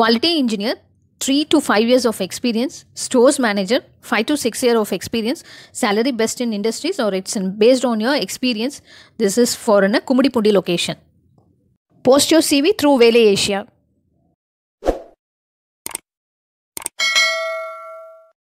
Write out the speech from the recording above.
quality engineer 3 to 5 years of experience stores manager 5 to 6 year of experience salary best in industries or it's in, based on your experience this is for an Kumudipundi location post your cv through vele asia